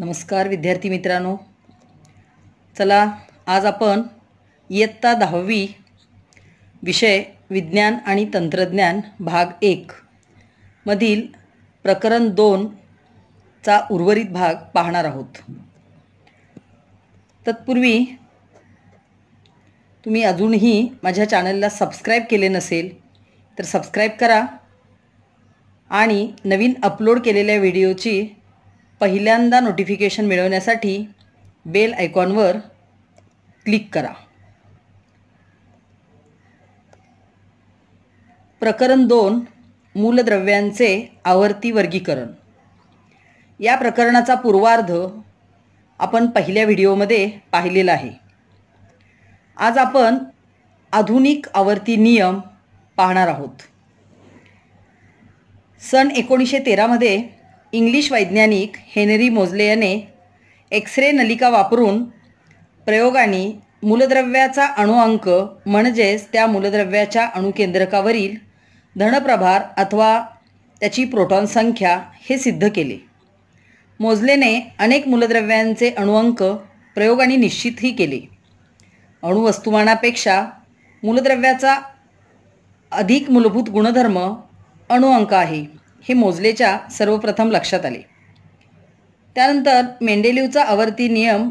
नमस्कार विद्यार्थी मित्रांनो चला आज आपण इयत्ता दहावी विषय विज्ञान आणि तंत्रज्ञान भाग एक मधील प्रकरण चा उर्वरित भाग पाहणार आहोत तत्पूर्वी तुम्ही अजूनही माझ्या चॅनलला सबस्क्राईब केले नसेल तर सबस्क्राईब करा आणि नवीन अपलोड केलेल्या व्हिडिओची पहिल्यांदा नोटिफिकेशन मिळवण्यासाठी बेल आयकॉनवर क्लिक करा प्रकरण दोन मूलद्रव्यांचे आवर्ती वर्गीकरण या प्रकरणाचा पूर्वार्ध आपण पहिल्या व्हिडिओमध्ये पाहिलेला आहे आज आपण आधुनिक आवर्ती नियम पाहणार आहोत सन एकोणीसशे तेरामध्ये इंग्लिश वैज्ञानिक हेनरी मोजले याने एक्सरे नलिका वापरून प्रयोगाने मूलद्रव्याचा अणुअंक म्हणजेच त्या मूलद्रव्याच्या अणुकेंद्रकावरील धनप्रभार अथवा त्याची प्रोटॉन संख्या हे सिद्ध केले मोजलेने अनेक मूलद्रव्यांचे अणुअंक प्रयोगाने निश्चितही केले अणुवस्तुमानापेक्षा मूलद्रव्याचा अधिक मूलभूत गुणधर्म अणुअंक आहे हे मोजलेच्या सर्वप्रथम लक्षात आले त्यानंतर मेंडेलिवचा आवर्ती नियम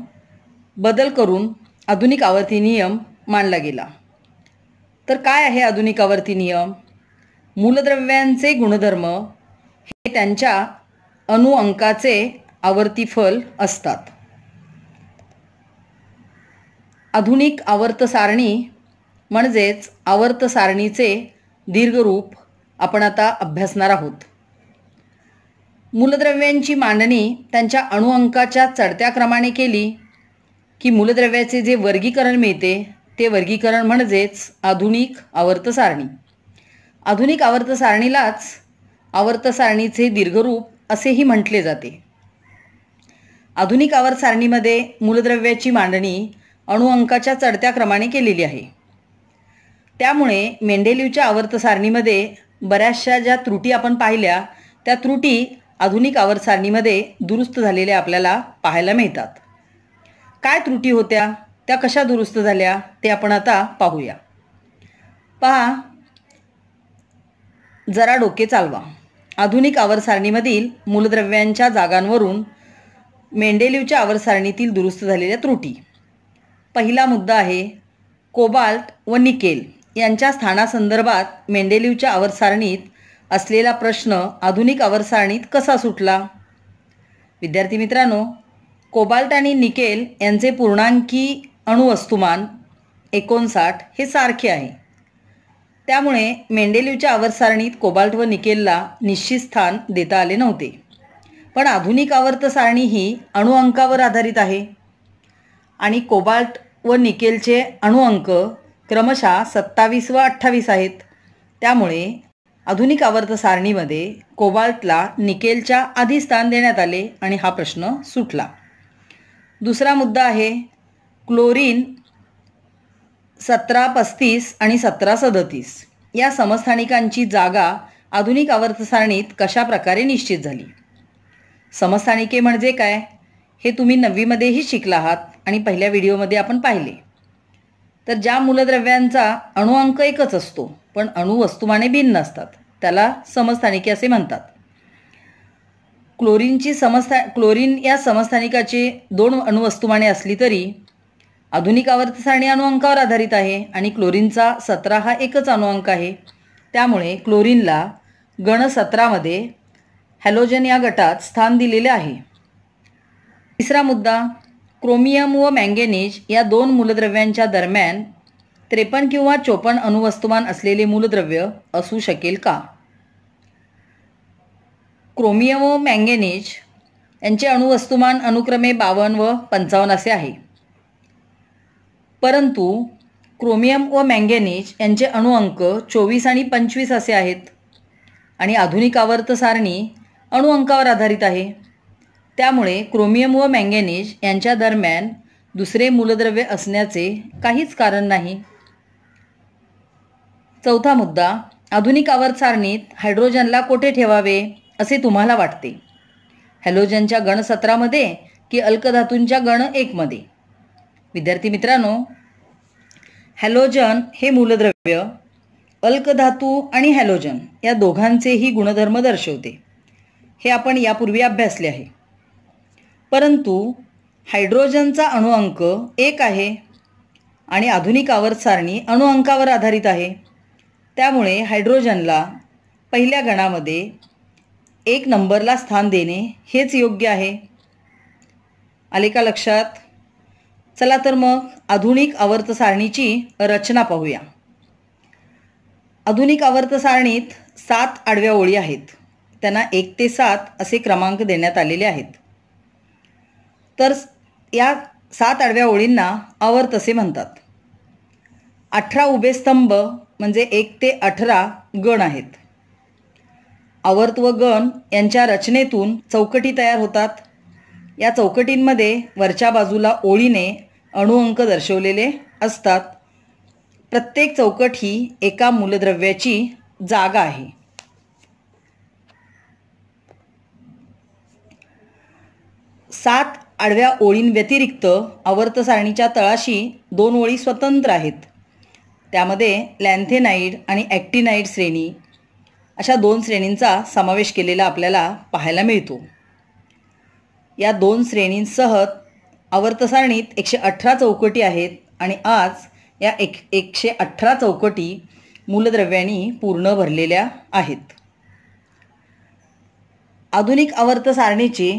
बदल करून आधुनिक आवर्ती नियम मांडला गेला तर काय आहे आधुनिक आवर्ती नियम मूलद्रव्यांचे गुणधर्म हे त्यांच्या अणुअंकाचे आवर्ती फल असतात आधुनिक आवर्तसारणी म्हणजेच आवर्तसारणीचे दीर्घ रूप आपण आता अभ्यासणार आहोत मूलद्रव्यांची मांडणी त्यांच्या अणुअंकाच्या चढत्या क्रमाने केली की मूलद्रव्याचे जे वर्गीकरण मिळते ते वर्गीकरण म्हणजेच आधुनिक आवर्तसारणी आधुनिक आवर्तसारणीलाच आवर्तसारणीचे दीर्घरूप असेही म्हटले जाते आधुनिक आवर्तसारणीमध्ये मूलद्रव्याची मांडणी अणुअंकाच्या चढत्या क्रमाने केलेली आहे त्यामुळे मेंडेलिवच्या आवर्तसारणीमध्ये बऱ्याचशा ज्या त्रुटी आपण पाहिल्या त्या त्रुटी आधुनिक आवरसारणीमध्ये दुरुस्त झालेले आपल्याला पाहायला मिळतात काय त्रुटी होत्या त्या कशा दुरुस्त झाल्या ते आपण आता पाहूया पहा जरा डोके चालवा आधुनिक आवरसारणीमधील मूलद्रव्यांच्या जागांवरून मेंडेलिवच्या आवरसारणीतील दुरुस्त झालेल्या त्रुटी पहिला मुद्दा आहे कोबाल्ट व निकेल यांच्या स्थानासंदर्भात मेंडेलिवच्या आवरसारणीत असलेला प्रश्न आधुनिक अवरसारणीत कसा सुटला विद्यार्थी मित्रांनो कोबाल्ट आणि निकेल यांचे पूर्णांकी अणुवस्तुमान एकोणसाठ हे सारखे आहे त्यामुळे मेंडेल्यूच्या आवर्तसारणीत कोबाल्ट व निकेलला निश्चित स्थान देता आले नव्हते पण आधुनिक आवर्त सारणी ही अणुअंकावर आधारित आहे आणि कोबाल्ट व निकेलचे अणुअंक क्रमशः सत्तावीस व अठ्ठावीस आहेत त्यामुळे आधुनिक आवर्त सारणीमध्ये कोबाल्टला निकेलच्या आधी स्थान देण्यात आले आणि हा प्रश्न सुटला दुसरा मुद्दा आहे क्लोरीन सतरा पस्तीस आणि सतरा सदतीस या समस्थानिकांची जागा आधुनिक आवर्तसारणीत कशा प्रकारे निश्चित झाली समस्थानिके म्हणजे काय हे तुम्ही नववीमध्येही शिकला आहात आणि पहिल्या व्हिडिओमध्ये आपण पाहिले तर ज्या मूलद्रव्यांचा अणुअंक एकच असतो पण अणुवस्तुमाने वस्तुमाने भिन्न असतात त्याला समस्थानिके असे म्हणतात क्लोरीनची समस्था क्लोरीन या समस्थानिकाचे दोन अणुवस्तुमाने असली तरी आधुनिक आवर्त सारणी अणुअंकावर आधारित आहे आणि क्लोरीनचा सतरा हा एकच अणुअंक आहे त्यामुळे क्लोरीनला गण सतरामध्ये हॅलोजन या गटात स्थान दिलेले आहे तिसरा मुद्दा क्रोमियम व मँगेनेज या दोन मूलद्रव्यांच्या दरम्यान त्रेपन्न किंवा चोपन्न अणुवस्तुमान असलेले मूलद्रव्य असू शकेल का क्रोमियम व मँगेनेज यांचे अणुवस्तुमान अनुक्रमे बावन्न व पंचावन्न असे आहे परंतु क्रोमियम व मँगेनेज यांचे अणुअंक चोवीस आणि पंचवीस असे आहेत आणि आधुनिक आवर्त सारणी अणुअंकावर आधारित आहे त्यामुळे क्रोमियम व मँगेनेज यांच्या दरम्यान दुसरे मूलद्रव्य असण्याचे काहीच कारण नाही चौथा मुद्दा आधुनिक आवर्त सारणीत हायड्रोजनला कोठे ठेवावे असे तुम्हाला वाटते हॅलोजनच्या गण सतरामध्ये की अल्कधातूंच्या गण एकमध्ये विद्यार्थी मित्रांनो हॅलोजन हे मूलद्रव्य अल्कधातू आणि हॅलोजन या दोघांचेही गुणधर्म दर्शवते हे आपण यापूर्वी अभ्यासले आहे परंतु हायड्रोजनचा अणुअंक एक आहे आणि आधुनिक आवर्त अणुअंकावर आधारित आहे त्यामुळे हायड्रोजनला पहिल्या गणामध्ये एक नंबरला स्थान देणे हेच योग्य आहे आले का लक्षात चला तर मग आधुनिक आवर्तसारणीची रचना पाहूया आधुनिक आवर्तसारणीत सात आडव्या ओळी आहेत त्यांना एक ते सात असे क्रमांक देण्यात आलेले आहेत तर या सात आडव्या ओळींना आवर्त असे म्हणतात अठरा उभे स्तंभ म्हणजे एक ते अठरा गण आहेत आवर्त व गण यांच्या रचनेतून चौकटी तयार होतात या चौकटींमध्ये वरच्या बाजूला ओळीने अणुअंक दर्शवलेले असतात प्रत्येक चौकट ही एका मूलद्रव्याची जागा आहे सात आडव्या ओळींव्यतिरिक्त आवर्त सारणीच्या तळाशी दोन ओळी स्वतंत्र आहेत त्यामध्ये लँथेनाईड आणि ॲक्टिनाईड श्रेणी अशा दोन श्रेणींचा समावेश केलेला आपल्याला पाहायला मिळतो या दोन श्रेणींसह आवर्तसारणीत एकशे अठरा चौकटी आहेत आणि आज या एक एकशे अठरा चौकटी मूलद्रव्यांनी पूर्ण भरलेल्या आहेत आधुनिक आवर्त सारणीचे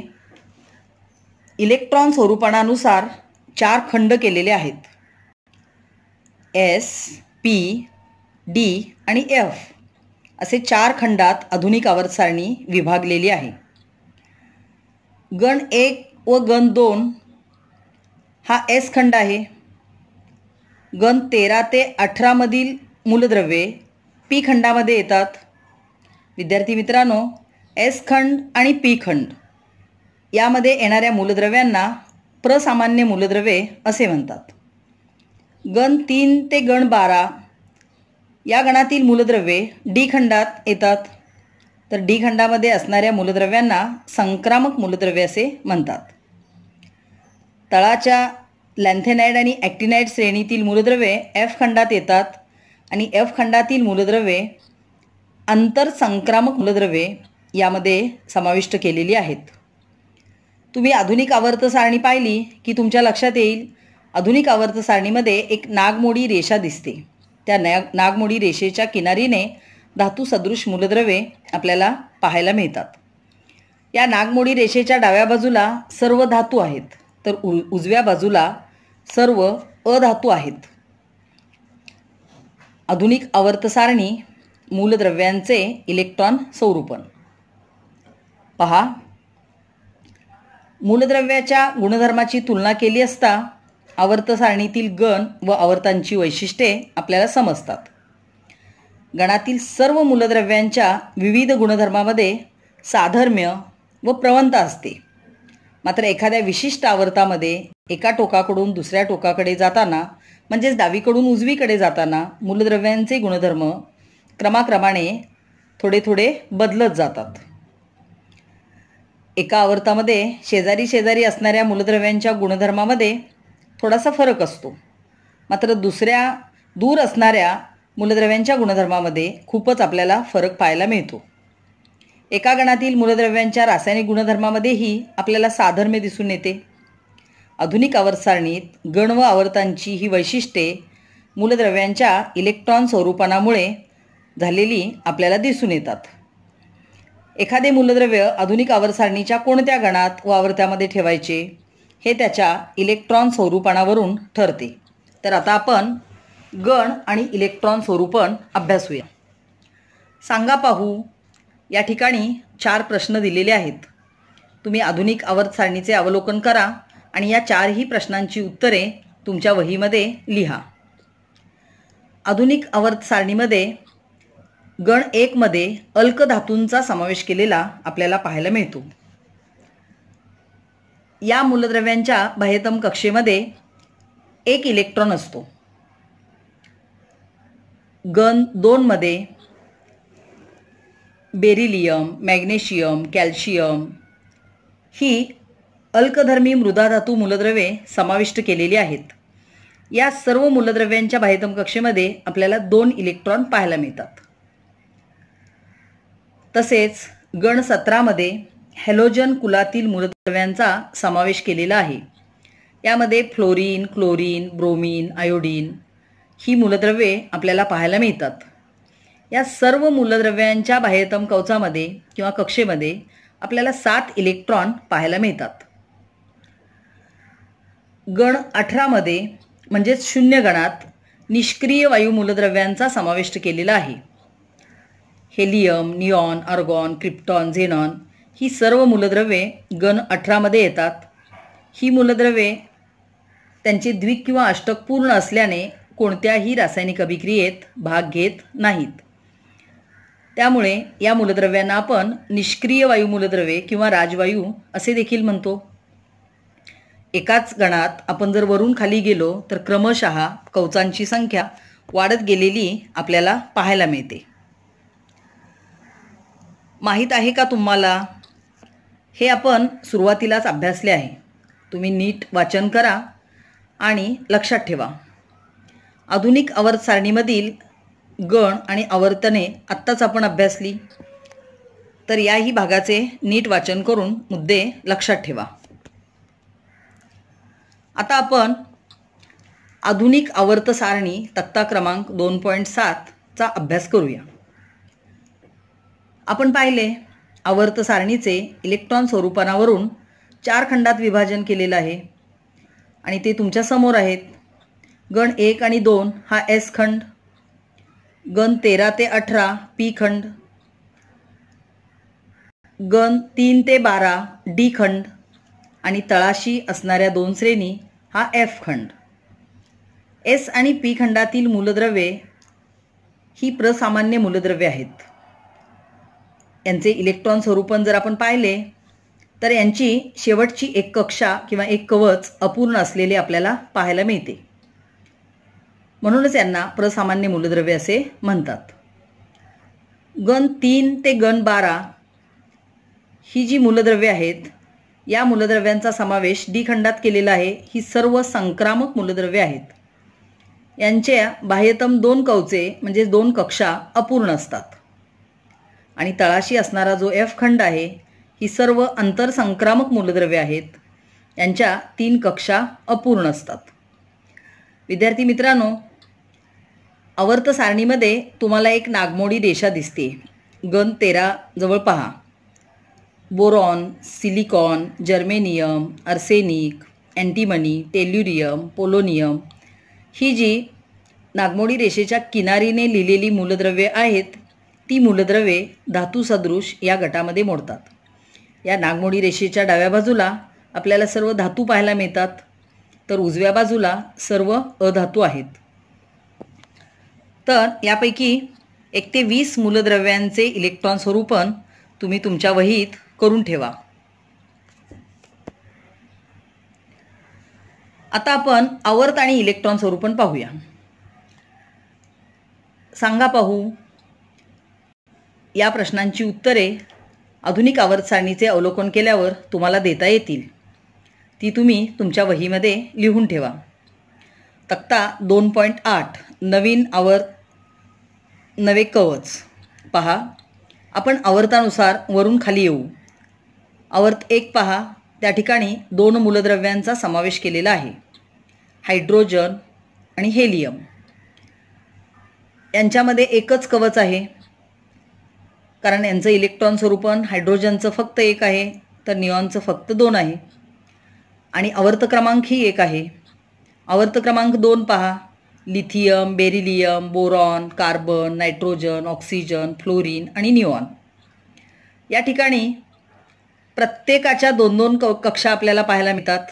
इलेक्ट्रॉन स्वरूपणानुसार चार खंड केलेले आहेत एस पी डी आणि एफ असे चार खंडात आधुनिक आवर्तसारणी विभागलेली आहे गण एक व गण दोन हा एस खंड आहे गण तेरा ते अठरामधील मूलद्रव्ये पी खंडामध्ये येतात विद्यार्थी मित्रांनो एस खंड आणि पी खंड यामध्ये येणाऱ्या मूलद्रव्यांना प्रसामान्य मूलद्रव्ये असे म्हणतात गण तीन ते गण बारा या गणातील मूलद्रव्ये डी खंडात येतात तर डी खंडामध्ये असणाऱ्या मूलद्रव्यांना संक्रामक मूलद्रव्ये असे म्हणतात तळाच्या लँथेनाईड आणि ॲक्टिनाईड श्रेणीतील मूलद्रव्ये एफ खंडात येतात आणि एफ खंडातील मूलद्रव्ये आंतरसंक्रामक मूलद्रव्ये यामध्ये समाविष्ट केलेली आहेत तुम्ही आधुनिक आवर्त सारणी पाहिली की तुमच्या लक्षात येईल आधुनिक आवर्त सारणीमध्ये एक नागमोडी रेषा दिसते त्या नाग नागमोडी रेषेच्या किनारीने धातू सदृश मूलद्रव्ये आपल्याला पाहायला मिळतात या नागमोडी रेषेच्या डाव्या बाजूला सर्व धातू आहेत तर उ उजव्या बाजूला सर्व अधातू आहेत आधुनिक आवर्तसारणी मूलद्रव्यांचे इलेक्ट्रॉन स्वरूपण पहा मूलद्रव्याच्या गुणधर्माची तुलना केली असता आवर्त सारणीतील गण व आवर्तांची वैशिष्ट्ये आपल्याला समजतात गणातील सर्व मूलद्रव्यांच्या विविध गुणधर्मामध्ये साधर्म्य व प्रवंत असते मात्र एखाद्या विशिष्ट आवर्तामध्ये एका टोकाकडून दुसऱ्या टोकाकडे जाताना म्हणजेच डावीकडून उजवीकडे जाताना मूलद्रव्यांचे गुणधर्म क्रमाक्रमाने थोडे थोडे बदलत जातात एका आवर्तामध्ये शेजारी शेजारी असणाऱ्या मूलद्रव्यांच्या गुणधर्मामध्ये थोडासा फरक असतो मात्र दुसऱ्या दूर असणाऱ्या मूलद्रव्यांच्या गुणधर्मामध्ये खूपच आपल्याला फरक पाहायला मिळतो एका गणातील मूलद्रव्यांच्या रासायनिक गुणधर्मामध्येही आपल्याला साधर्म्य दिसून येते आधुनिक आवर्तसारणीत गण व आवर्तांची ही वैशिष्ट्ये मूलद्रव्यांच्या इलेक्ट्रॉन स्वरूपानामुळे झालेली आपल्याला दिसून येतात एखादे मूलद्रव्य आधुनिक आवर्तसारणीच्या कोणत्या गणात व आवर्त्यामध्ये ठेवायचे हे त्याच्या इलेक्ट्रॉन स्वरूपणावरून ठरते तर आता आपण गण आणि इलेक्ट्रॉन स्वरूपण अभ्यासूया सांगा पाहू या ठिकाणी चार प्रश्न दिलेले आहेत तुम्ही आधुनिक आवर्त सारणीचे अवलोकन करा आणि या चारही प्रश्नांची उत्तरे तुमच्या वहीमध्ये लिहा आधुनिक आवर्त सारणीमध्ये गण एकमध्ये अल्क धातूंचा समावेश केलेला आपल्याला पाहायला मिळतो या मूलद्रव्यांच्या बाह्यतम कक्षेमध्ये एक इलेक्ट्रॉन असतो गन दोनमध्ये बेरिलियम मॅग्नेशियम कॅल्शियम ही अल्कधर्मी मृदाधातू मूलद्रव्ये समाविष्ट केलेली आहेत या सर्व मूलद्रव्यांच्या बाह्यतम कक्षेमध्ये आपल्याला दोन इलेक्ट्रॉन पाहायला मिळतात तसेच गण सतरामध्ये हॅलोजन कुलातील मूलद्रव्यांचा समावेश केलेला आहे यामध्ये फ्लोरीन क्लोरीन ब्रोमीन आयोडीन ही मूलद्रव्ये आपल्याला पाहायला मिळतात या सर्व मूलद्रव्यांच्या बाह्यतम कवचामध्ये किंवा कक्षेमध्ये आपल्याला सात इलेक्ट्रॉन पाहायला मिळतात गण अठरामध्ये म्हणजेच शून्य गणात निष्क्रिय वायू मूलद्रव्यांचा समाविष्ट केलेला आहे helium neon argon krypton xenon ही सर्व मूलद्रव्ये गण अठरामध्ये येतात ही मूलद्रव्ये त्यांची द्विक किंवा अष्टक पूर्ण असल्याने कोणत्याही रासायनिक अभिक्रियेत भाग घेत नाहीत त्यामुळे या मूलद्रव्यांना आपण निष्क्रिय वायू मूलद्रव्ये किंवा राजवायू असे देखील म्हणतो एकाच गणात आपण जर वरून खाली गेलो तर क्रमशः कवचांची संख्या वाढत गेलेली आपल्याला पाहायला मिळते माहीत आहे का तुम्हाला हे आपण सुरुवातीलाच अभ्यासले आहे तुम्ही नीट वाचन करा आणि लक्षात ठेवा आधुनिक आवर्त सारणीमधील गण आणि आवर्तने आत्ताच आपण अभ्यासली तर याही भागाचे नीट वाचन करून मुद्दे लक्षात ठेवा आता आपण आधुनिक आवर्त सारणी तत्ता क्रमांक दोन पॉईंट सातचा अभ्यास करूया आपण पाहिले आवर्त सारणीचे इलेक्ट्रॉन स्वरूपानावरून चार खंडात विभाजन केलेलं आहे आणि ते तुमच्या समोर आहेत गण एक आणि दोन हा एस खंड गण तेरा ते अठरा पी खंड गण तीन ते बारा डी खंड आणि तळाशी असणाऱ्या दोन श्रेणी हा एफ खंड एस आणि पी खंडातील मूलद्रव्ये ही प्रसामान्य मूलद्रव्ये आहेत यांचे इलेक्ट्रॉन स्वरूपण जर आपण पाहिले तर यांची शेवटची एक कक्षा किंवा एक कवच अपूर्ण असलेले आपल्याला पाहायला मिळते म्हणूनच यांना प्रसामान्य मूलद्रव्य असे म्हणतात गण तीन ते गण बारा ही जी मूलद्रव्ये आहेत या मूलद्रव्यांचा समावेश डी खंडात केलेला आहे ही सर्व संक्रामक मूलद्रव्ये आहेत यांच्या बाह्यतम दोन कवचे म्हणजेच दोन कक्षा अपूर्ण असतात आणि तळाशी असणारा जो एफ खंड आहे ही सर्व अंतरसंक्रामक मूलद्रव्य आहेत यांच्या तीन कक्षा अपूर्ण असतात विद्यार्थी मित्रांनो आवर्त सारणीमध्ये तुम्हाला एक नागमोडी रेषा दिसते गण तेरा जवळ पहा boron silicon germanium arsenic antimony tellurium polonium ही जी नागमोडी रेषेच्या किनारीने लिहिलेली मूलद्रव्ये आहेत ती मूलद्रव्ये धातूसदृश या गटामध्ये मोडतात या नागमोडी रेषेच्या डाव्या बाजूला आपल्याला सर्व धातू पाहायला मिळतात तर उजव्या बाजूला सर्व अधातू आहेत तर यापैकी एक ते वीस मूलद्रव्यांचे इलेक्ट्रॉन स्वरूपण तुम्ही तुमच्या वहीत करून ठेवा आता आपण आवर्त आणि इलेक्ट्रॉन स्वरूपण पाहूया सांगा पाहू या प्रश्नांची उत्तरे आधुनिक आवर्तसारणीचे अवलोकन केल्यावर तुम्हाला देता येतील ती तुम्ही तुमच्या वहीमध्ये लिहून ठेवा तक्ता दोन पॉईंट आठ नवीन आवर्त नवे कवच पहा आपण आवर्तानुसार वरून खाली येऊ आवर्त एक पहा त्या ठिकाणी दोन मूलद्रव्यांचा समावेश केलेला आहे हायड्रोजन आणि हेलियम यांच्यामध्ये एकच कवच आहे कारण यांचं इलेक्ट्रॉन स्वरूपण हायड्रोजनचं फक्त एक आहे तर निऑनचं फक्त दोन आहे आणि आवर्त क्रमांकही एक आहे आवर्त क्रमांक दोन पहा lithium beryllium boron carbon nitrogen oxygen fluorine आणि निऑन या ठिकाणी प्रत्येकाच्या दोन दोन क कक्षा आपल्याला पाहायला मिळतात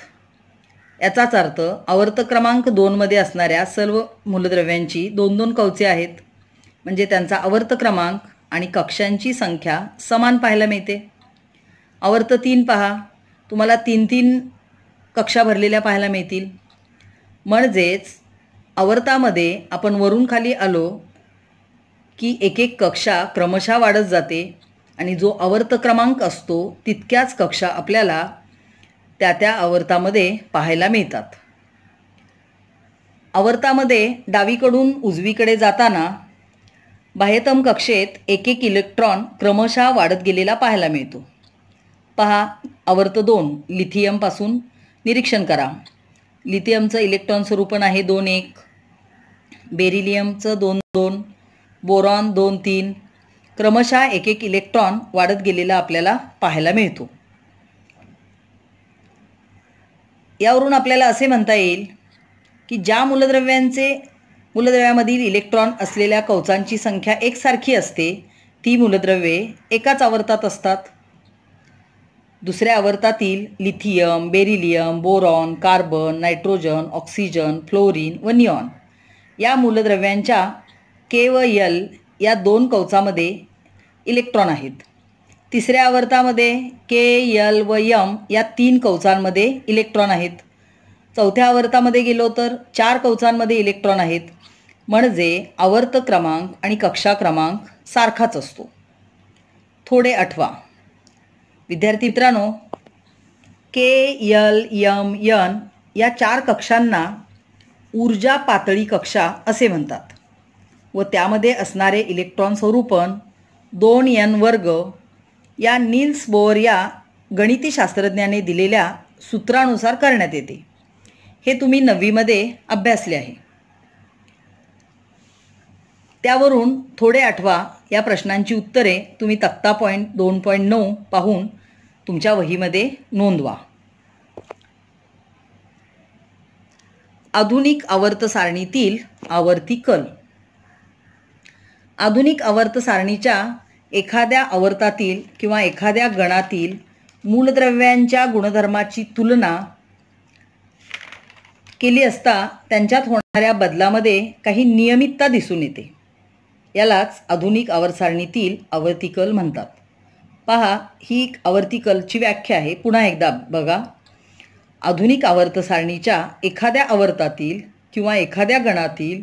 याचाच अर्थ आवर्त क्रमांक दोनमध्ये असणाऱ्या सर्व मूलद्रव्यांची दोन दोन कवचे आहेत म्हणजे त्यांचा आवर्त क्रमांक आणि कक्षांची संख्या समान पाहायला मिळते आवर्त तीन पहा तुम्हाला तीन तीन कक्षा भरलेल्या पाहायला मिळतील म्हणजेच आवर्तामध्ये आपण वरून खाली आलो की एक एक कक्षा क्रमशः वाढत जाते आणि जो आवर्त क्रमांक असतो तितक्याच कक्षा आपल्याला त्या त्या आवर्तामध्ये पाहायला मिळतात आवर्तामध्ये डावीकडून उजवीकडे जाताना बाह्यतम कक्षेत एक एक इलेक्ट्रॉन क्रमशः वाढत गेलेला पाहायला मिळतो पहा आवर्त दोन लिथियमपासून निरीक्षण करा लिथियमचं इलेक्ट्रॉन स्वरूपण आहे दोन एक बेरिलियमचं दोन दोन बोरॉन दोन तीन क्रमशः एक एक इलेक्ट्रॉन वाढत गेलेला आपल्याला पाहायला मिळतो यावरून आपल्याला असे म्हणता येईल की ज्या मूलद्रव्यांचे मूलद्रव्यामधील इलेक्ट्रॉन असलेल्या कवचांची संख्या एकसारखी असते ती मूलद्रव्ये एकाच आवर्तात असतात दुसऱ्या आवर्तातील lithium beryllium boron carbon nitrogen oxygen fluorine व निऑन या मूलद्रव्यांच्या के व यल या दोन कवचामध्ये इलेक्ट्रॉन आहेत तिसऱ्या आवर्तामध्ये के यल व यम या तीन कवचांमध्ये इलेक्ट्रॉन आहेत चौथ्या आवर्तामध्ये गेलो तर चार कवचांमध्ये इलेक्ट्रॉन आहेत म्हणजे आवर्त क्रमांक आणि कक्षा क्रमांक सारखाच असतो थोडे आठवा विद्यार्थी मित्रांनो के यल यम यन या चार कक्षांना ऊर्जा पातळी कक्षा असे म्हणतात व त्यामध्ये असणारे इलेक्ट्रॉन स्वरूपण दोन यन वर्ग या नील्स बोअर या शास्त्रज्ञाने दिलेल्या सूत्रानुसार करण्यात येते हे तुम्ही नववीमध्ये अभ्यासले आहे त्यावरून थोडे आठवा या प्रश्नांची उत्तरे तुम्ही तक्ता पॉईंट दोन पॉईंट नऊ पाहून तुमच्या वहीमध्ये नोंदवा आधुनिक आवर्त सारणीतील आवर्ती कल आधुनिक आवर्त सारणीच्या एखाद्या आवर्तातील किंवा एखाद्या गणातील मूलद्रव्यांच्या गुणधर्माची तुलना केली असता त्यांच्यात होणाऱ्या बदलामध्ये काही नियमितता दिसून येते यालाच आधुनिक आवर्सारणीतील आवर्तिकल म्हणतात पहा ही एक आवर्तिकलची व्याख्या आहे पुन्हा एकदा बघा आधुनिक आवर्तसारणीच्या एखाद्या आवर्तातील किंवा एखाद्या गणातील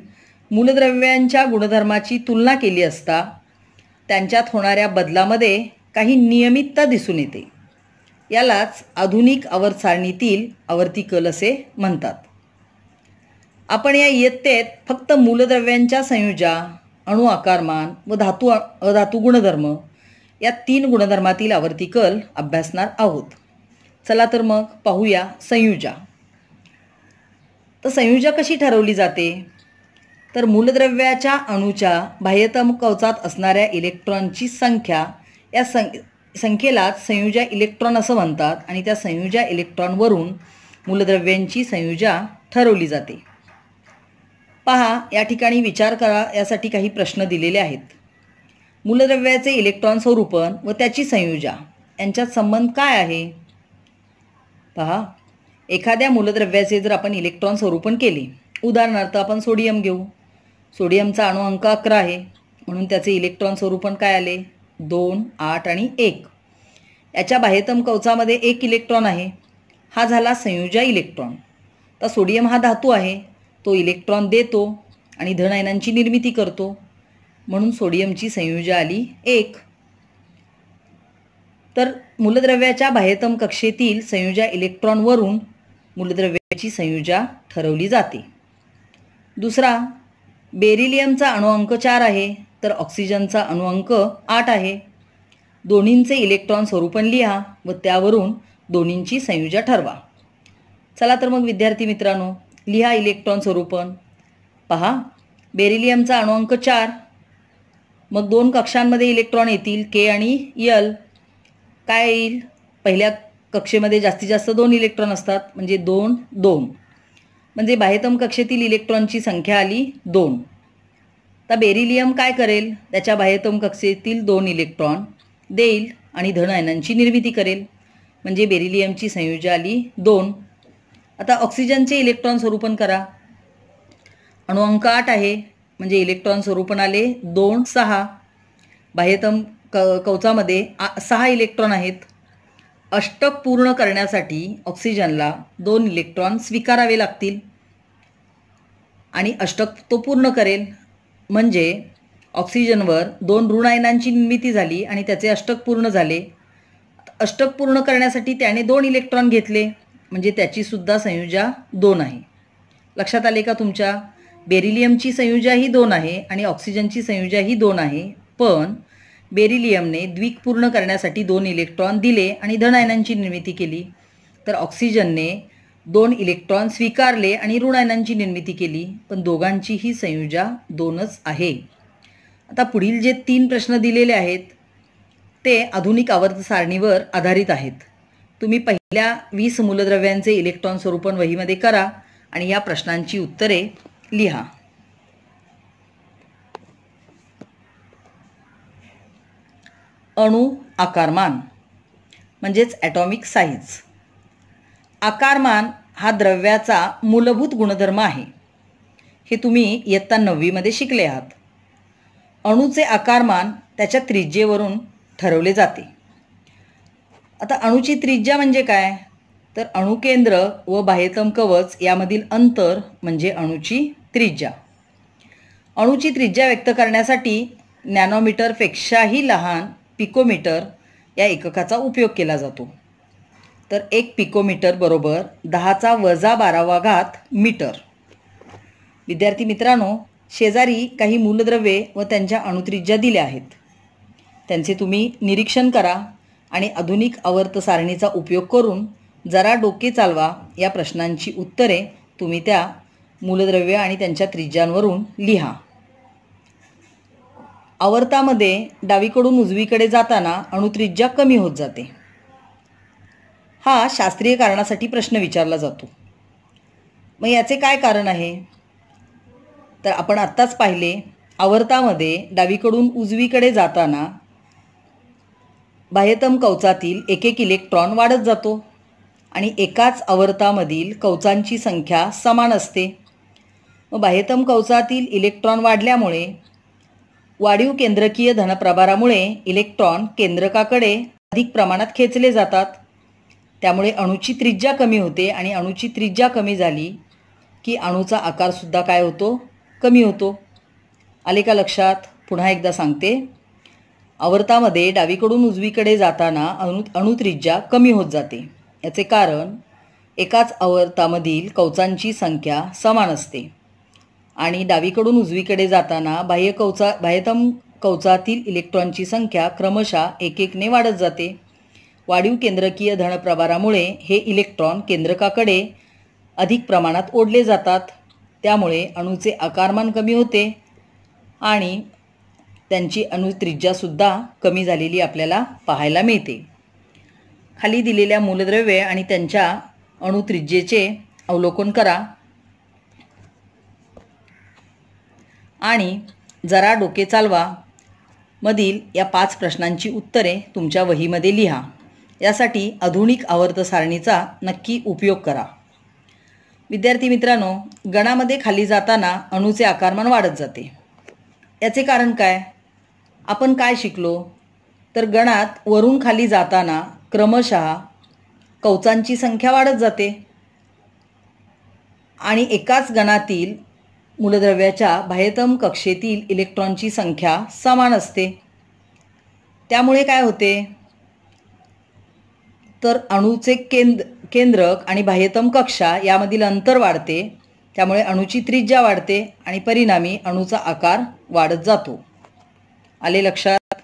मूलद्रव्यांच्या गुणधर्माची तुलना केली असता त्यांच्यात होणाऱ्या बदलामध्ये काही नियमितता दिसून येते यालाच आधुनिक आवर्तसारणीतील आवर्तिकल असे म्हणतात आपण या इयत्तेत फक्त मूलद्रव्यांच्या संयुजा अणु आकारमान व धातू अधातू गुणधर्म या तीन गुणधर्मातील आवर्ती कल अभ्यासणार आहोत चला तर मग पाहूया संयुजा तर संयुजा कशी ठरवली जाते तर मूलद्रव्याच्या अणूच्या बाह्यतम कवचात असणाऱ्या इलेक्ट्रॉनची संख्या या सं संख्येलाच संयुजा इलेक्ट्रॉन असं म्हणतात आणि त्या संयुजा इलेक्ट्रॉनवरून मूलद्रव्यांची संयुजा ठरवली जाते पहा या ठिकाणी विचार करा यासाठी काही प्रश्न दिलेले आहेत मूलद्रव्याचे इलेक्ट्रॉन स्वरूपण व त्याची संयुजा यांच्यात संबंध काय आहे पहा एखाद्या मूलद्रव्याचे जर आपण इलेक्ट्रॉन स्वरूपण केले उदाहरणार्थ आपण सोडियम घेऊ सोडियमचा अणुअंक अकरा आहे म्हणून त्याचे इलेक्ट्रॉन स्वरूपण काय आले दोन आठ आणि एक याच्या बाह्यतम कवचामध्ये एक इलेक्ट्रॉन आहे हा झाला संयुजा इलेक्ट्रॉन तर सोडियम हा धातू आहे तो इलेक्ट्रॉन देतो आणि धनायनांची निर्मिती करतो म्हणून सोडियमची संयुजा आली एक तर मूलद्रव्याच्या बाह्यतम कक्षेतील संयुजा इलेक्ट्रॉनवरून मूलद्रव्याची संयुजा ठरवली जाते दुसरा बेरिलियमचा अणुअंक चार आहे तर ऑक्सिजनचा अणुअंक आठ आहे दोन्हींचे इलेक्ट्रॉन स्वरूपण लिहा व त्यावरून दोन्हींची संयुजा ठरवा चला तर मग विद्यार्थी मित्रांनो लिहा इलेक्ट्रॉन स्वरूपण पहा बेरिलियमचा अणुअंक चार मग दोन कक्षांमध्ये इलेक्ट्रॉन येतील के आणि यल काय येईल पहिल्या कक्षेमध्ये जास्तीत जास्त दोन इलेक्ट्रॉन असतात म्हणजे दोन दोन म्हणजे बाह्यतम कक्षेतील इलेक्ट्रॉनची संख्या आली दोन तर बेरिलियम काय करेल त्याच्या बाह्यतम कक्षेतील दोन इलेक्ट्रॉन देईल आणि धन आयनांची निर्मिती करेल म्हणजे बेरिलियमची संयोजा आली दोन आता ऑक्सिजनचे इलेक्ट्रॉन स्वरूपण करा अणुअंक आठ आहे म्हणजे इलेक्ट्रॉन स्वरूपण आले दोन सहा बाह्यतम क कवचामध्ये सहा इलेक्ट्रॉन आहेत अष्टक पूर्ण करण्यासाठी ऑक्सिजनला दोन इलेक्ट्रॉन स्वीकारावे लागतील आणि अष्टक तो पूर्ण करेल म्हणजे ऑक्सिजनवर दोन ऋणायनांची निर्मिती झाली आणि त्याचे अष्टक पूर्ण झाले अष्टक पूर्ण करण्यासाठी त्याने दोन इलेक्ट्रॉन घेतले म्हणजे त्याचीसुद्धा संयुजा दोन आहे लक्षात आले का तुमच्या बेरिलियमची संयुजा ही दोन आहे आणि ऑक्सिजनची संयुजा ही दोन आहे पण बेरिलियमने द्विक पूर्ण करण्यासाठी दोन इलेक्ट्रॉन दिले आणि धन आयनांची निर्मिती केली तर ऑक्सिजनने दोन इलेक्ट्रॉन स्वीकारले आणि ऋण आयनांची निर्मिती केली पण दोघांचीही संयुजा दोनच आहे आता पुढील जे तीन प्रश्न दिलेले आहेत ते आधुनिक आवर्त सारणीवर आधारित आहेत तुम्ही पहिल्या वीस मूलद्रव्यांचे इलेक्ट्रॉन स्वरूपण वहीमध्ये करा आणि या प्रश्नांची उत्तरे लिहा अणू आकारमान म्हणजेच ॲटॉमिक साईज आकारमान हा द्रव्याचा मूलभूत गुणधर्म आहे हे तुम्ही इयत्ता नववीमध्ये शिकले आहात अणूचे आकारमान त्याच्या त्रिज्येवरून ठरवले जाते आता अणूची त्रिज्या म्हणजे काय तर अणुकेंद्र व बाह्यतम कवच यामधील अंतर म्हणजे अणूची त्रिज्या अणूची त्रिज्या व्यक्त करण्यासाठी नॅनोमीटरपेक्षाही लहान पिकोमीटर या एककाचा उपयोग केला जातो तर एक पिकोमीटर बरोबर दहाचा वजा बारावा घात मीटर विद्यार्थी मित्रांनो शेजारी काही मूलद्रव्ये व त्यांच्या अणुत्रिज्या दिल्या आहेत त्यांचे तुम्ही निरीक्षण करा आणि आधुनिक आवर्त सारणीचा उपयोग करून जरा डोके चालवा या प्रश्नांची उत्तरे तुम्ही त्या मूलद्रव्य आणि त्यांच्या त्रिज्यांवरून लिहा आवर्तामध्ये डावीकडून उजवीकडे जाताना अणुत्रिज्या कमी होत जाते हा शास्त्रीय कारणासाठी प्रश्न विचारला जातो मग याचे काय कारण आहे तर आपण आत्ताच पाहिले आवर्तामध्ये डावीकडून उजवीकडे जाताना बाह्यतम कवचातील एक एक इलेक्ट्रॉन वाढत जातो आणि एकाच आवर्तामधील कवचांची संख्या समान असते व बाह्यतम कवचातील इलेक्ट्रॉन वाढल्यामुळे वाढीव केंद्रकीय धनप्रभारामुळे इलेक्ट्रॉन केंद्रकाकडे अधिक प्रमाणात खेचले जातात त्यामुळे अणूची त्रिज्या कमी होते आणि अणूची त्रिज्या कमी झाली की अणूचा आकारसुद्धा काय होतो कमी होतो आले का लक्षात पुन्हा एकदा सांगते आवर्तामध्ये डावीकडून उजवीकडे जाताना अणु अणुत्रिज्या कमी होत जाते याचे कारण एकाच आवर्तामधील कवचांची संख्या समान असते आणि डावीकडून उजवीकडे जाताना बाह्य कवचा बाह्यतम कवचातील इलेक्ट्रॉनची संख्या क्रमशः एक एकने वाढत जाते वाढीव केंद्रकीय धनप्रभारामुळे हे इलेक्ट्रॉन केंद्रकाकडे अधिक प्रमाणात ओढले जातात त्यामुळे अणूचे आकारमान कमी होते आणि त्यांची अणुत्रिज्यासुद्धा कमी झालेली आपल्याला पाहायला मिळते खाली दिलेल्या मूलद्रव्ये आणि त्यांच्या अणुत्रिज्येचे अवलोकन करा आणि जरा डोके चालवा मधील या पाच प्रश्नांची उत्तरे तुमच्या वहीमध्ये लिहा यासाठी आधुनिक आवर्त सारणीचा नक्की उपयोग करा विद्यार्थी मित्रांनो गणामध्ये खाली जाताना अणूचे आकारमान वाढत जाते याचे कारण काय आपण काय शिकलो तर गणात वरून खाली जाताना क्रमशः कवचांची संख्या वाढत जाते आणि एकाच गणातील मूलद्रव्याच्या बाह्यतम कक्षेतील इलेक्ट्रॉनची संख्या समान असते त्यामुळे काय होते तर अणूचे केंद्र केंद्रक आणि बाह्यतम कक्षा यामधील अंतर वाढते त्यामुळे अणूची त्रिज्या वाढते आणि परिणामी अणूचा आकार वाढत जातो आले लक्षात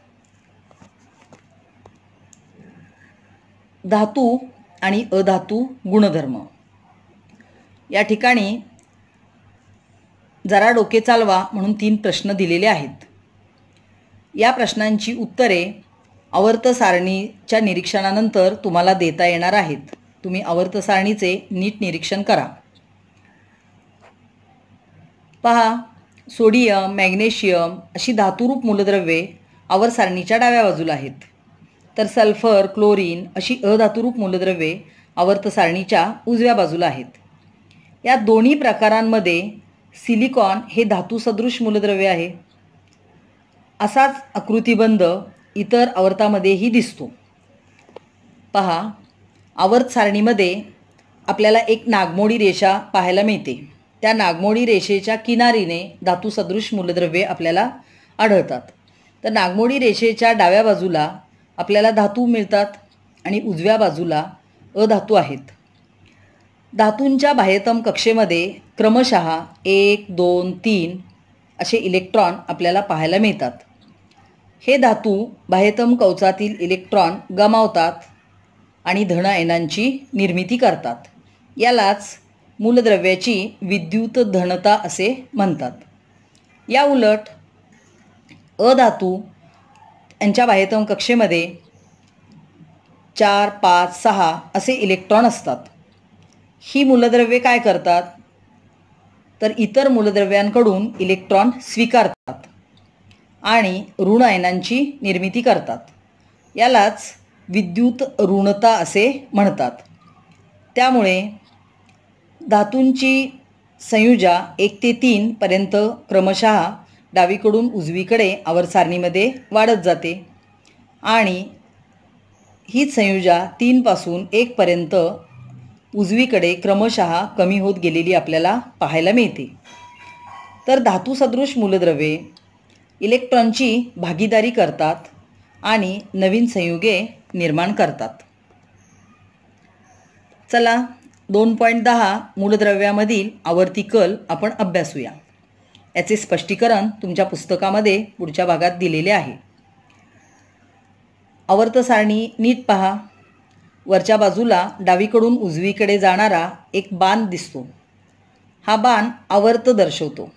धातू आणि अधातू गुणधर्म या ठिकाणी जरा डोके चालवा म्हणून तीन प्रश्न दिलेले आहेत या प्रश्नांची उत्तरे आवर्त सारणीच्या निरीक्षणानंतर तुम्हाला देता येणार आहेत तुम्ही आवर्त सारणीचे नीट निरीक्षण करा पहा सोडियम मॅग्नेशियम अशी धातुरूप मूलद्रव्ये आवर सारणीच्या डाव्या बाजूला आहेत तर सल्फर क्लोरीन अशी अधातुरूप मूलद्रव्ये आवर्त सारणीच्या उजव्या बाजूला आहेत या दोन्ही प्रकारांमध्ये सिलिकॉन हे धातुसदृश मूलद्रव्य आहे असाच आकृतिबंध इतर आवर्तामध्येही दिसतो पहा आवर्त सारणीमध्ये आपल्याला एक नागमोडी रेषा पाहायला मिळते त्या नागमोडी रेषेच्या किनारीने धातूसदृश मूलद्रव्ये आपल्याला आढळतात तर नागमोडी रेषेच्या डाव्या बाजूला आपल्याला धातू मिळतात आणि उजव्या बाजूला अधातू आहेत धातूंच्या बाह्यतम कक्षेमध्ये क्रमशः एक दोन तीन असे इलेक्ट्रॉन आपल्याला पाहायला मिळतात हे धातू बाह्यतम कवचातील इलेक्ट्रॉन गमावतात आणि धन आयनांची निर्मिती करतात यालाच मूलद्रव्याची विद्युत धनता असे म्हणतात या उलट अधातू यांच्या बाह्यतम कक्षेमध्ये चार पाच सहा असे इलेक्ट्रॉन असतात ही मूलद्रव्ये काय करतात तर इतर मूलद्रव्यांकडून इलेक्ट्रॉन स्वीकारतात आणि ऋण आयनांची निर्मिती करतात यालाच विद्युत ऋणता असे म्हणतात त्यामुळे धातूंची संयुजा एक ते तीनपर्यंत क्रमशः डावीकडून उजवीकडे आवरसारणीमध्ये वाढत जाते आणि हीच संयुजा तीनपासून एकपर्यंत उजवीकडे क्रमशः कमी होत गेलेली आपल्याला पाहायला मिळते तर धातूसदृश मूलद्रव्ये इलेक्ट्रॉनची भागीदारी करतात आणि नवीन संयुगे निर्माण करतात चला दोन पॉईंट दहा मूलद्रव्यामधील आवर्ती कल आपण अभ्यासूया याचे स्पष्टीकरण तुमच्या पुस्तकामध्ये पुढच्या भागात दिलेले आहे आवर्त सारणी नीट पहा वरच्या बाजूला डावीकडून उजवीकडे जाणारा एक बाण दिसतो हा बाण आवर्त दर्शवतो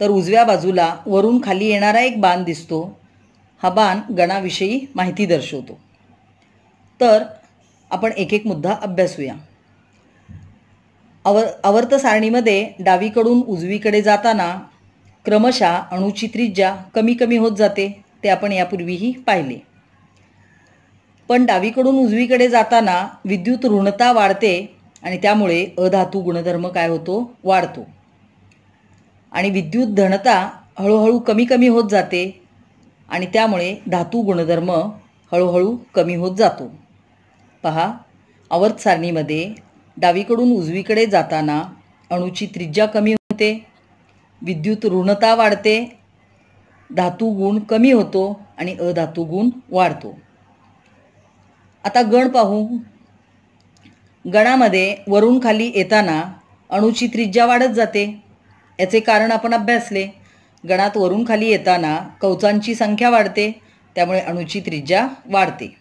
तर उजव्या बाजूला वरून खाली येणारा एक बाण दिसतो हा बाण गणाविषयी माहिती दर्शवतो तर आपण एक एक मुद्दा अभ्यासूया अव आवर्त सारणीमध्ये डावीकडून उजवीकडे जाताना क्रमशः अणुची त्रिज्या कमी कमी होत जाते ते आपण यापूर्वीही पाहिले पण डावीकडून उजवीकडे जाताना विद्युत ऋणता वाढते आणि त्यामुळे अधातू गुणधर्म काय होतो वाढतो आणि विद्युत धनता हळूहळू कमी कमी होत जाते आणि त्यामुळे धातू गुणधर्म हळूहळू कमी होत जातो पहा आवर्त सारणीमध्ये डावीकडून उजवीकडे जाताना अणूची त्रिज्या कमी होते विद्युत ऋणता वाढते धातू गुण कमी होतो आणि अधातू गुण वाढतो आता गण पाहू गणामध्ये वरून खाली येताना अणूची त्रिज्या वाढत जाते याचे कारण आपण अभ्यासले गणात वरून खाली येताना कवचांची संख्या वाढते त्यामुळे अणूची त्रिज्या वाढते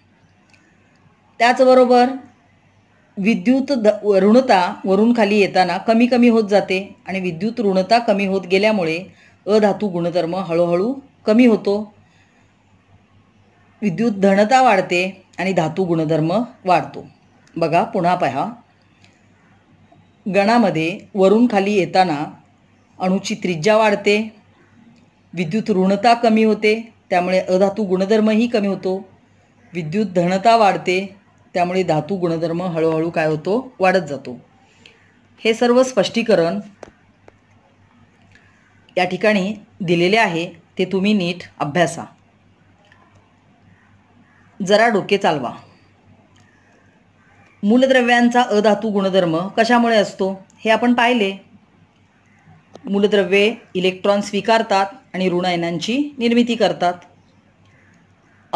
त्याचबरोबर विद्युत द ऋणता वरून खाली येताना कमी कमी होत जाते आणि विद्युत ऋणता कमी होत गेल्यामुळे अधातू गुणधर्म हळूहळू कमी होतो विद्युत धनता वाढते आणि धातू गुणधर्म वाढतो बघा पुन्हा पहा गणामध्ये वरून खाली येताना अणूची त्रिज्या वाढते विद्युत ऋणता कमी होते त्यामुळे अधातू गुणधर्मही कमी होतो विद्युत धनता वाढते त्यामुळे धातू गुणधर्म हळूहळू काय होतो वाढत जातो हे सर्व स्पष्टीकरण या ठिकाणी दिलेले आहे ते तुम्ही नीट अभ्यासा जरा डोके चालवा मूलद्रव्यांचा अधातू गुणधर्म कशामुळे असतो हे आपण पाहिले मूलद्रव्ये इलेक्ट्रॉन स्वीकारतात आणि ऋणायनांची निर्मिती करतात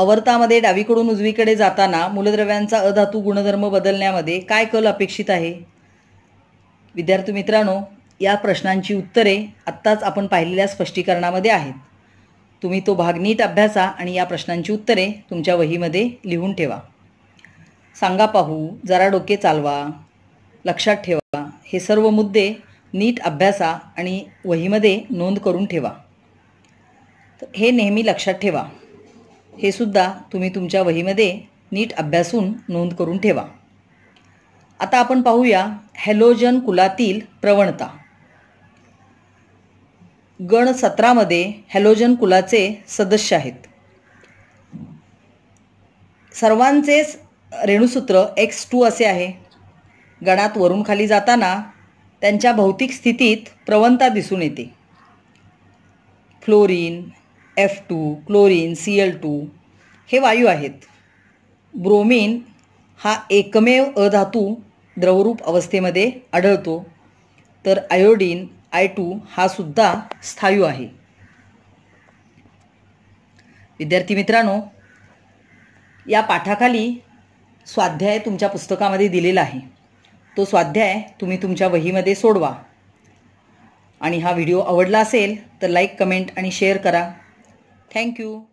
अवर्तामध्ये डावीकडून उजवीकडे जाताना मूलद्रव्यांचा अधातू गुणधर्म बदलण्यामध्ये काय कल अपेक्षित आहे विद्यार्थी मित्रांनो या प्रश्नांची उत्तरे आत्ताच आपण पाहिलेल्या स्पष्टीकरणामध्ये आहेत तुम्ही तो भाग नीट अभ्यासा आणि या प्रश्नांची उत्तरे तुमच्या वहीमध्ये लिहून ठेवा सांगा पाहू जरा डोके चालवा लक्षात ठेवा हे सर्व मुद्दे नीट अभ्यासा आणि वहीमध्ये नोंद करून ठेवा हे नेहमी लक्षात ठेवा हे सुद्धा तुम्ही तुमच्या वहीमध्ये नीट अभ्यासून नोंद करून ठेवा आता आपण पाहूया हॅलोजन कुलातील प्रवणता गण सत्रामध्ये हॅलोजन कुलाचे सदस्य आहेत सर्वांचेच रेणूसूत्र एक्स टू असे आहे गणात वरून खाली जाताना त्यांच्या भौतिक स्थितीत प्रवणता दिसून येते fluorine F two chlorine C L two हे वायू आहेत ब्रोमीन हा एकमेव अधातू द्रवरूप अवस्थेमध्ये आढळतो तर आयोडीन आय टू हा सुद्धा स्थायू आहे विद्यार्थी मित्रांनो या पाठाखाली स्वाध्याय तुमच्या पुस्तकामध्ये दिलेला आहे तो स्वाध्याय तुम्ही तुमच्या वहीमध्ये सोडवा आणि हा व्हिडिओ आवडला असेल तर लाईक कमेंट आणि शेअर करा Thank you.